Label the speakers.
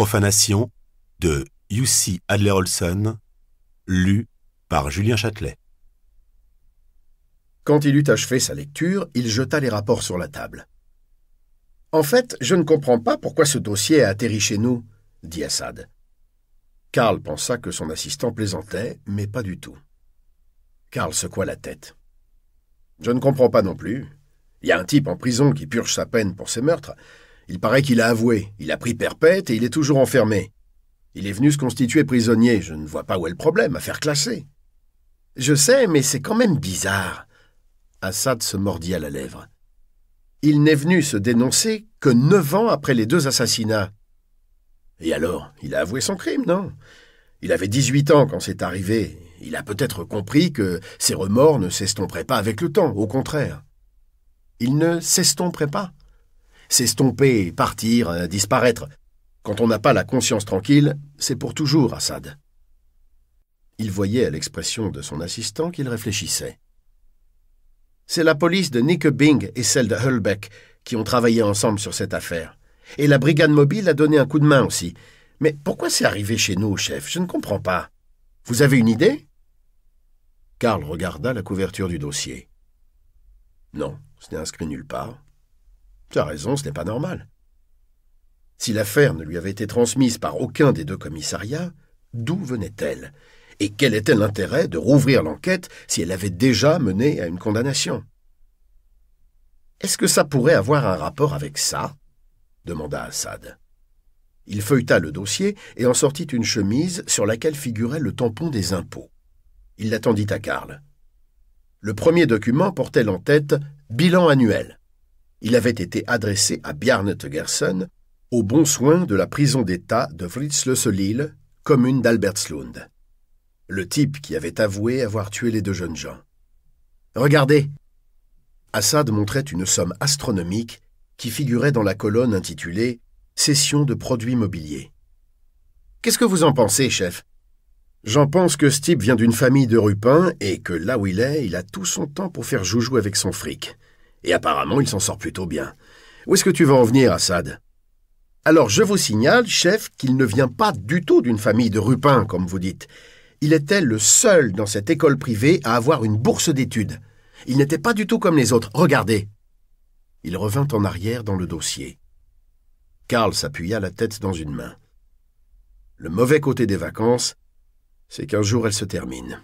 Speaker 1: Profanation de UC Adler-Olson, lu par Julien Châtelet. Quand il eut achevé sa lecture, il jeta les rapports sur la table. En fait, je ne comprends pas pourquoi ce dossier a atterri chez nous, dit Assad. Karl pensa que son assistant plaisantait, mais pas du tout. Karl secoua la tête. Je ne comprends pas non plus. Il y a un type en prison qui purge sa peine pour ses meurtres, il paraît qu'il a avoué. Il a pris perpète et il est toujours enfermé. Il est venu se constituer prisonnier. Je ne vois pas où est le problème, à faire classer. Je sais, mais c'est quand même bizarre. Assad se mordit à la lèvre. Il n'est venu se dénoncer que neuf ans après les deux assassinats. Et alors, il a avoué son crime, non Il avait 18 ans quand c'est arrivé. Il a peut-être compris que ses remords ne s'estomperaient pas avec le temps, au contraire. il ne s'estomperait pas s'estomper, partir, euh, disparaître. Quand on n'a pas la conscience tranquille, c'est pour toujours, Assad. Il voyait à l'expression de son assistant qu'il réfléchissait. C'est la police de Nick Bing et celle de Hulbeck qui ont travaillé ensemble sur cette affaire. Et la brigade mobile a donné un coup de main aussi. Mais pourquoi c'est arrivé chez nous, chef Je ne comprends pas. Vous avez une idée Karl regarda la couverture du dossier. Non, ce n'est inscrit nulle part. Tu as raison, ce n'est pas normal. Si l'affaire ne lui avait été transmise par aucun des deux commissariats, d'où venait-elle Et quel était l'intérêt de rouvrir l'enquête si elle avait déjà mené à une condamnation Est-ce que ça pourrait avoir un rapport avec ça demanda Assad. Il feuilleta le dossier et en sortit une chemise sur laquelle figurait le tampon des impôts. Il l'attendit à Karl. Le premier document portait en tête Bilan annuel il avait été adressé à Bjarne Tegersen, au bon soin de la prison d'État de Solil, commune d'Albertslund. Le type qui avait avoué avoir tué les deux jeunes gens. Regardez Assad montrait une somme astronomique qui figurait dans la colonne intitulée Cession de produits mobiliers. Qu'est-ce que vous en pensez, chef J'en pense que ce type vient d'une famille de rupins et que là où il est, il a tout son temps pour faire joujou avec son fric. Et apparemment, il s'en sort plutôt bien. Où est-ce que tu vas en venir, Assad Alors, je vous signale, chef, qu'il ne vient pas du tout d'une famille de Rupin, comme vous dites. Il était le seul dans cette école privée à avoir une bourse d'études. Il n'était pas du tout comme les autres. Regardez. Il revint en arrière dans le dossier. Karl s'appuya la tête dans une main. Le mauvais côté des vacances, c'est qu'un jour elles se terminent.